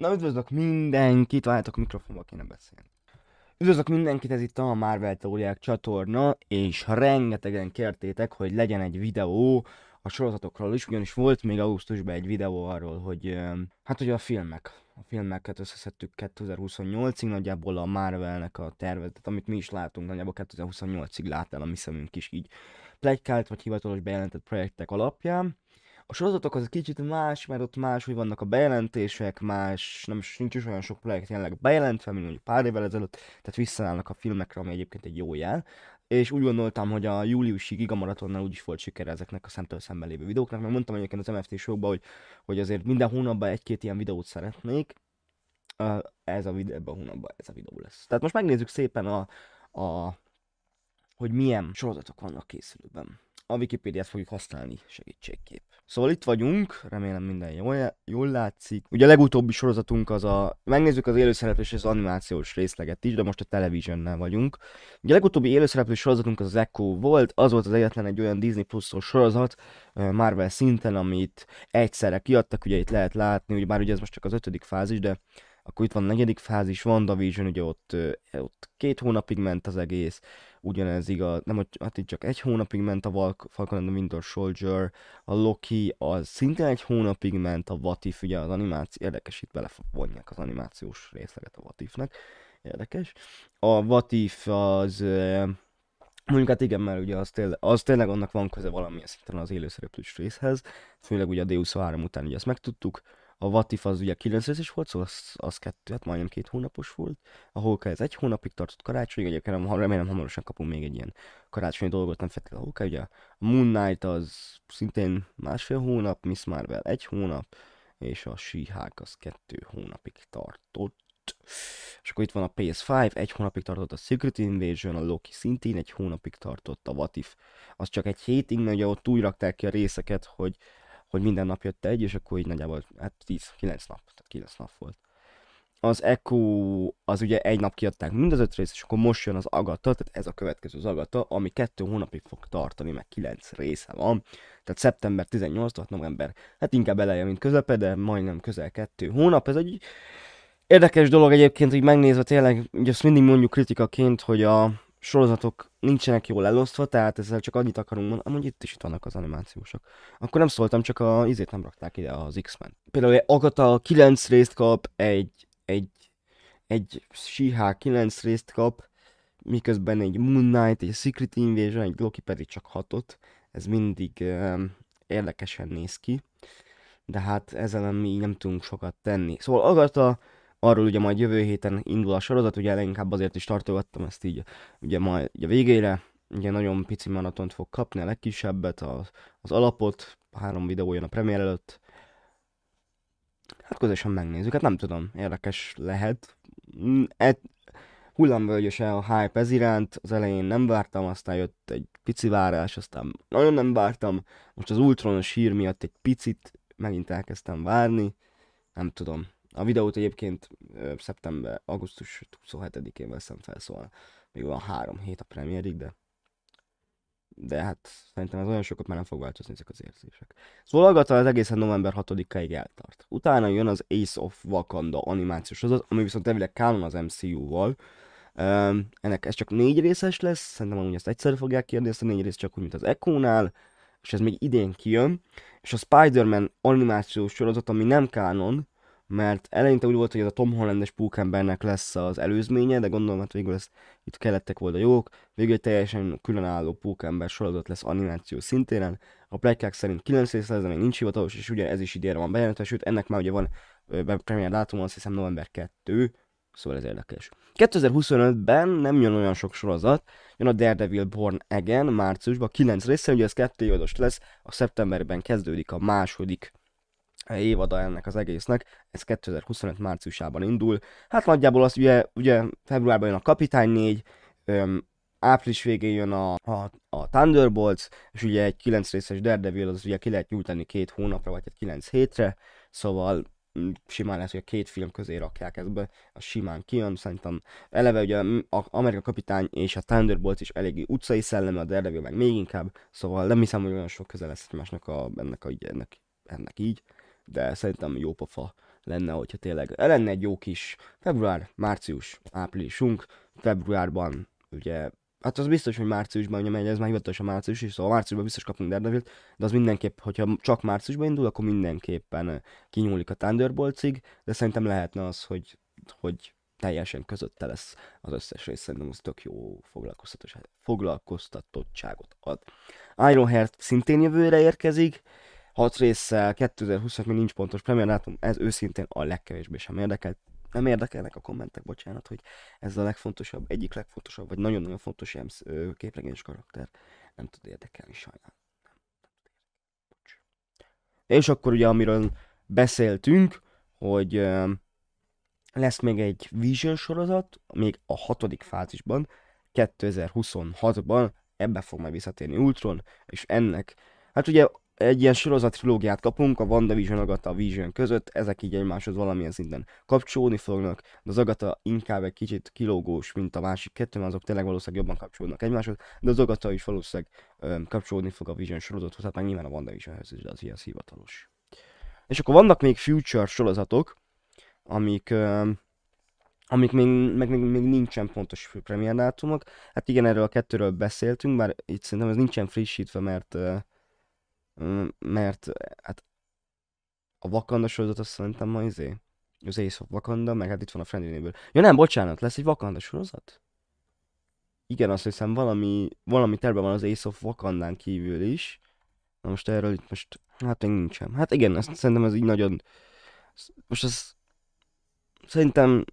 Na üdvözlök mindenkit, váltok a mikrofonba kéne beszélni. Üdvözlök mindenkit, ez itt a Marvel Teóriák csatorna, és rengetegen kértétek, hogy legyen egy videó a sorozatokról is, ugyanis volt még augusztusban egy videó arról, hogy hát ugye a filmek, a filmeket összeszedtük 2028-ig, nagyjából a Marvelnek a tervezetet, amit mi is látunk, nagyjából 2028-ig lát el a mi szemünk is így plegykált vagy hivatalos bejelentett projektek alapján, a sorozatok az kicsit más, mert ott más, hogy vannak a bejelentések, más, nem is, nincs is olyan sok projekt jelenleg bejelentve, mint mondjuk pár évvel ezelőtt, tehát visszaállnak a filmekre, ami egyébként egy jó jel. És úgy gondoltam, hogy a júliusi gigamaratonnal úgyis volt sikere ezeknek a szemtől szemben lévő videóknak, mert mondtam egyébként az MFT sokba, hogy, hogy azért minden hónapban egy-két ilyen videót szeretnék, ez a videó, ebben a hónapban ez a videó lesz. Tehát most megnézzük szépen a, a hogy milyen sorozatok vannak készülőben a Wikipédiát fogjuk használni segítségképp. Szóval itt vagyunk, remélem minden jól, jól látszik. Ugye a legutóbbi sorozatunk az a... Megnézzük az élőszereplős és az animációs részleget is, de most a Televisionnel vagyunk. Ugye a legutóbbi élőszereplős sorozatunk az az Echo volt, az volt az egyetlen egy olyan Disney plus sorozat Marvel szinten, amit egyszerre kiadtak, ugye itt lehet látni, ugye bár ugye ez most csak az ötödik fázis, de akkor itt van a negyedik fázis, WandaVision, ugye ott, ott két hónapig ment az egész, ugyanez igaz, nem, hát itt csak egy hónapig ment a Valk, Falcon and the Winter Soldier, a Loki az szintén egy hónapig ment, a Vatif, ugye az animáció, érdekes, itt belevonják az animációs részleget a Vatifnek, érdekes. A Vatif az Mondjuk hát igen, mert ugye az tényleg, az tényleg annak van köze valamilyen szinten az élőszereplős részhez, főleg ugye a Deus 3 után ugye ezt megtudtuk, a Vatif az ugye 9 részes volt, szóval az, az kettő, hát majdnem két hónapos volt. A Hulk ez egy hónapig tartott karácsonyig, egyébként remélem hamarosan kapunk még egy ilyen karácsonyi dolgot, nem feltétlenül a Hóka. Ugye a Moon Knight az szintén másfél hónap, Miss Marvel egy hónap, és a she az kettő hónapig tartott. És akkor itt van a PS5, egy hónapig tartott a Secret Invasion, a Loki szintén egy hónapig tartott a Vatif. Az csak egy hétig, mert ugye ott úgy rakták ki a részeket, hogy hogy minden nap jött egy, és akkor így nagyjából, hát 10, 9 nap, tehát 9 nap volt. Az Echo, az ugye egy nap kiadták mind az öt rész, és akkor most jön az Agata, tehát ez a következő az Agata, ami kettő hónapig fog tartani, meg kilenc része van. Tehát szeptember 18-tól november, hát inkább eleje, mint közepe, de majdnem közel kettő hónap. Ez egy érdekes dolog egyébként, hogy megnézve tényleg, ugye ezt mindig mondjuk kritikaként, hogy a sorozatok nincsenek jól elosztva, tehát ezzel csak annyit akarunk mondani, amúgy itt is itt vannak az animációsok. Akkor nem szóltam, csak a izét nem rakták ide az X-Men. Például Agatha 9 részt kap, egy, egy, egy shiha, 9 részt kap, miközben egy Moon Knight, egy Secret Invasion, egy Loki pedig csak hatot. Ez mindig um, érdekesen néz ki, de hát ezzel mi nem tudunk sokat tenni. Szóval Agatha arról ugye majd jövő héten indul a sorozat, ugye leginkább azért is tartogattam ezt így, ugye majd ugye végére, ugye nagyon pici maratont fog kapni, a legkisebbet, az, az alapot, három videó jön a premier előtt. Hát közösen megnézzük, hát nem tudom, érdekes lehet. Mm, Et, hullámvölgyös el a hype ez iránt, az elején nem vártam, aztán jött egy pici várás, aztán nagyon nem vártam, most az Ultron sír miatt egy picit megint elkezdtem várni, nem tudom. A videót egyébként szeptember, augusztus 27-én veszem fel, szóval még van három hét a premierig, de de hát szerintem ez olyan sokat már nem fog változni ezek az érzések. Szóval aggatva az egészen november 6 ig eltart. Utána jön az Ace of Wakanda animációs az, ami viszont elvileg kánon az MCU-val. Um, ennek ez csak négy részes lesz, szerintem amúgy ezt egyszer fogják kérni, ezt a négy rész csak úgy, mint az Echo-nál, és ez még idén kijön. És a Spider-Man animációs sorozat, ami nem kánon, mert eleinte úgy volt, hogy ez a Tom Hollandes Pukembernek lesz az előzménye, de gondolom, hát végül ez, itt kellettek volna jók, végül egy teljesen különálló Pukember sorozat lesz animáció szintéren, a plegykák szerint 9 rész lesz, de még nincs hivatalos, és ugye ez is idére van bejelentve, sőt ennek már ugye van premier dátum, azt hiszem november 2, szóval ez érdekes. 2025-ben nem jön olyan sok sorozat, jön a Daredevil Born Again márciusban, 9 része, ugye ez kettő évados lesz, a szeptemberben kezdődik a második évada ennek az egésznek, ez 2025 márciusában indul. Hát nagyjából az ugye, ugye februárban jön a Kapitány 4, öm, április végén jön a, a, a Thunderbolts, és ugye egy 9 részes Daredevil, az ugye ki lehet nyújtani két hónapra, vagy hát egy 9 hétre, szóval mm, simán lesz, hogy a két film közé rakják ezt be, a simán kijön, szerintem eleve ugye mm, a Amerika Kapitány és a Thunderbolt is eléggé utcai szelleme, a Daredevil meg még inkább, szóval nem hiszem, hogy olyan sok közel lesz egymásnak a, ennek, a, ennek, ennek így de szerintem jó pofa lenne, hogyha tényleg lenne egy jó kis február, március, áprilisunk, februárban ugye Hát az biztos, hogy márciusban, ugye megy, ez már hivatalosan március is, szóval márciusban biztos kapunk Derdevilt, de az mindenképp, hogyha csak márciusban indul, akkor mindenképpen kinyúlik a Thunderboltsig, de szerintem lehetne az, hogy, hogy teljesen közötte lesz az összes rész, szerintem az tök jó foglalkoztatottságot ad. Ironheart szintén jövőre érkezik, 6 résszel, 2020-as még nincs pontos látom, ez őszintén a legkevésbé sem érdekel. Nem érdekelnek a kommentek, bocsánat, hogy ez a legfontosabb, egyik legfontosabb, vagy nagyon-nagyon fontos ilyen képregényes karakter. Nem tud érdekelni, sajnál. És akkor ugye, amiről beszéltünk, hogy lesz még egy Vision sorozat, még a hatodik fázisban, 2026-ban, ebbe fog majd visszatérni Ultron, és ennek, hát ugye egy ilyen sorozat trilógiát kapunk, a WandaVision, Agatha, Vision között, ezek így egymáshoz valamilyen szinten kapcsolni fognak, de az Agatha inkább egy kicsit kilógós, mint a másik kettő, mert azok tényleg valószínűleg jobban kapcsolódnak egymáshoz, de az Agatha is valószínűleg öm, kapcsolódni fog a Vision sorozathoz, hát már nyilván a WandaVisionhez is, de az ilyen hivatalos. És akkor vannak még future sorozatok, amik, öm, amik még, meg, még, még nincsen pontos premier dátumok. Hát igen, erről a kettőről beszéltünk, bár itt szerintem ez nincsen frissítve, mert uh, Mm, mert hát a Wakanda sorozat azt szerintem ma izé, az Ace of Wakanda, meg hát itt van a Friendly Neighbor. Ja nem, bocsánat, lesz egy Wakanda sorozat? Igen, azt hiszem valami, valami terve van az Ace of Wakandán kívül is. Na most erről itt most, hát még nincsen. Hát igen, azt szerintem ez így nagyon... Most az... Szerintem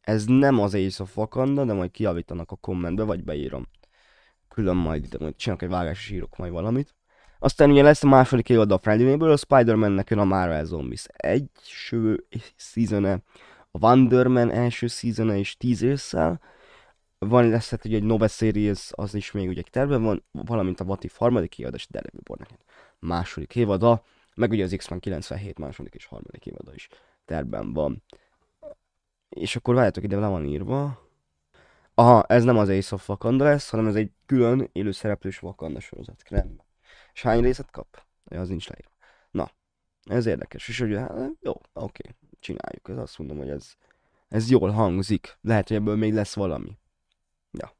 ez nem az Ace of Wakanda, de majd kiavítanak a kommentbe, vagy beírom. Külön majd itt, majd csinálok egy vágás, és írok majd valamit. Aztán ugye lesz a második évad a Friendly a Spider-Mannek jön a Marvel Zombies első szízene, a Wonderman első szízene is tíz ősszel, van lesz hát ugye egy Nova Series, az is még ugye terve van, valamint a Vati harmadik évad, és Daredevil második évada, meg ugye az X-Men 97 második és harmadik évada is terben van. És akkor várjátok, ide le van írva. Aha, ez nem az Ace of Wakanda lesz, hanem ez egy külön élőszereplős Wakanda sorozat, nem? És hány részet kap? Az nincs leírva. Na, ez érdekes. És hogy hát, jó, oké, csináljuk. Ez azt mondom, hogy ez, ez jól hangzik. Lehet, hogy ebből még lesz valami. Ja.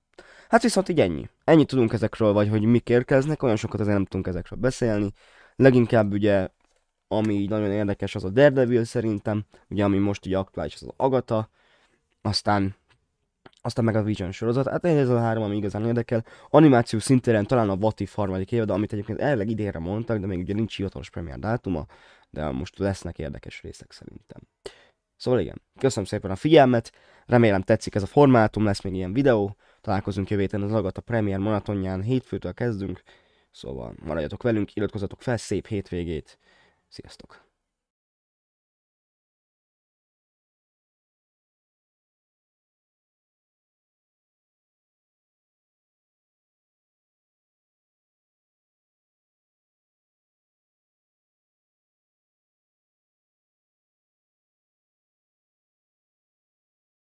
Hát viszont így ennyi. Ennyit tudunk ezekről, vagy hogy mik érkeznek, olyan sokat azért nem tudunk ezekről beszélni. Leginkább ugye, ami így nagyon érdekes, az a Daredevil szerintem, ugye ami most ugye aktuális, az az Agata, aztán aztán meg a Vision sorozat. Hát ez a három, ami igazán érdekel. Animáció szintén talán a What harmadik évad, amit egyébként elleg idénre mondtak, de még ugye nincs hivatalos premier dátuma, de most lesznek érdekes részek szerintem. Szóval igen, köszönöm szépen a figyelmet, remélem tetszik ez a formátum, lesz még ilyen videó, találkozunk jövő héten az Agata Premier maratonján, hétfőtől kezdünk, szóval maradjatok velünk, iratkozzatok fel, szép hétvégét, sziasztok!